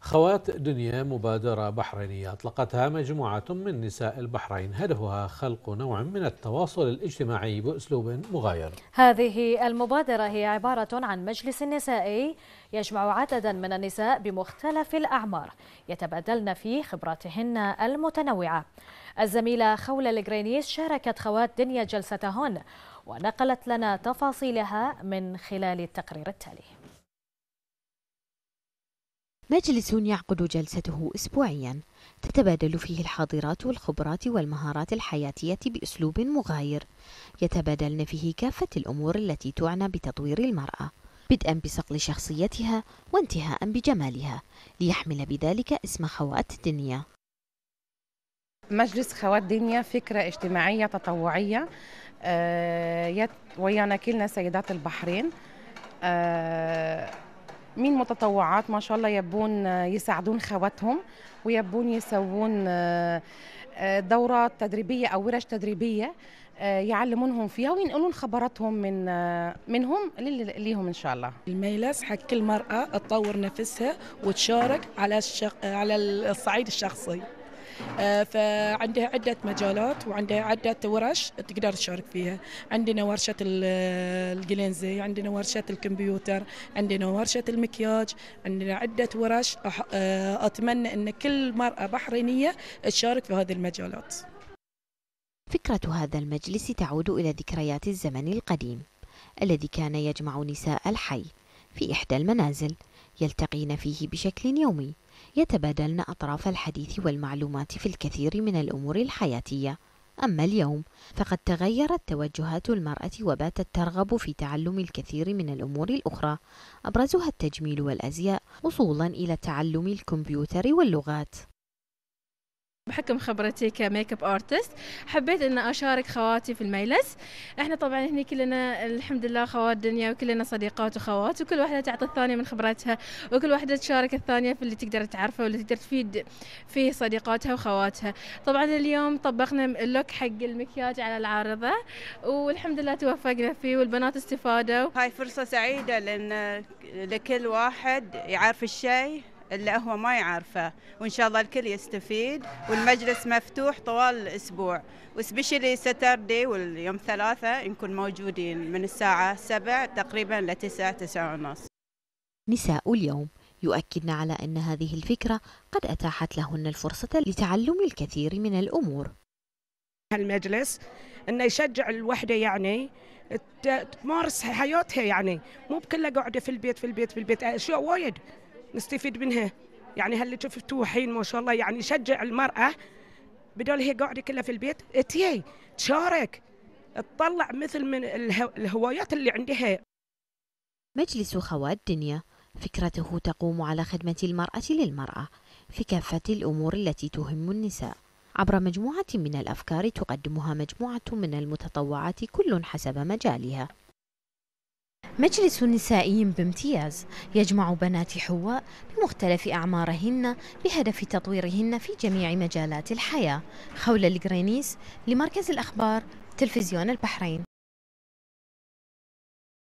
خوات دنيا مبادرة بحرينية أطلقتها مجموعة من نساء البحرين هدفها خلق نوع من التواصل الاجتماعي بأسلوب مغاير هذه المبادرة هي عبارة عن مجلس نسائي يجمع عددا من النساء بمختلف الأعمار يتبادلن فيه خبراتهن المتنوعة الزميلة خولة الجرينيس شاركت خوات دنيا جلستهن ونقلت لنا تفاصيلها من خلال التقرير التالي مجلس يعقد جلسته أسبوعيا تتبادل فيه الحاضرات والخبرات والمهارات الحياتية بأسلوب مغاير يتبادلن فيه كافة الأمور التي تعنى بتطوير المرأة بدءا بصقل شخصيتها وانتهاء بجمالها ليحمل بذلك اسم خوات الدنيا مجلس خوات دنيا فكرة اجتماعية تطوعية آه، ويانا كلنا سيدات البحرين آه، مين متطوعات ما شاء الله يبون آه، يساعدون خواتهم ويبون يسوون آه، آه، دورات تدريبيه او ورش تدريبيه يعلمونهم فيها وينقلون خبراتهم من منهم ليهم ان شاء الله. الميلس حق كل مرأة تطور نفسها وتشارك على على الصعيد الشخصي. آه، فعندها عدة مجالات وعندها عدة ورش تقدر تشارك فيها عندنا ورشة الجلينزي عندنا ورشة الكمبيوتر عندنا ورشة المكياج عندنا عدة ورش آه، أتمنى أن كل مرأة بحرينية تشارك في هذه المجالات فكرة هذا المجلس تعود إلى ذكريات الزمن القديم الذي كان يجمع نساء الحي في إحدى المنازل يلتقين فيه بشكل يومي يتبادلن أطراف الحديث والمعلومات في الكثير من الأمور الحياتية أما اليوم فقد تغيرت توجهات المرأة وباتت ترغب في تعلم الكثير من الأمور الأخرى أبرزها التجميل والأزياء وصولا إلى تعلم الكمبيوتر واللغات بحكم خبرتي كميك اب ارتست حبيت ان اشارك خواتي في المجلس احنا طبعا هنا كلنا الحمد لله خوات دنيا وكلنا صديقات وخوات وكل واحده تعطي الثانيه من خبرتها وكل واحده تشارك الثانيه في اللي تقدر تعرفه واللي تقدر تفيد فيه صديقاتها وخواتها طبعا اليوم طبقنا اللوك حق المكياج على العارضه والحمد لله توفقنا فيه والبنات استفادوا هاي فرصه سعيده لان لكل واحد يعرف الشيء اللي هو ما يعرفه وان شاء الله الكل يستفيد والمجلس مفتوح طوال الاسبوع وسبيشلي ساتردي واليوم ثلاثة نكون موجودين من الساعة 7 تقريبا ل 9 9 ونص نساء اليوم يؤكدن على أن هذه الفكرة قد أتاحت لهن الفرصة لتعلم الكثير من الأمور هالمجلس انه يشجع الوحده يعني تمارس حياتها يعني مو بكلها قاعده في البيت في البيت في البيت اشياء وايد نستفيد منها يعني هل شفتوه حين ما شاء الله يعني يشجع المرأة بدل هي قاعدة كلها في البيت اتي تشارك تطلع مثل من الهوايات اللي عندها مجلس خوات دنيا فكرته تقوم على خدمة المرأة للمرأة في كافة الأمور التي تهم النساء عبر مجموعة من الأفكار تقدمها مجموعة من المتطوعات كل حسب مجالها مجلس نسائي بامتياز يجمع بنات حواء بمختلف أعمارهن بهدف تطويرهن في جميع مجالات الحياة خولة الجرينيس لمركز الأخبار تلفزيون البحرين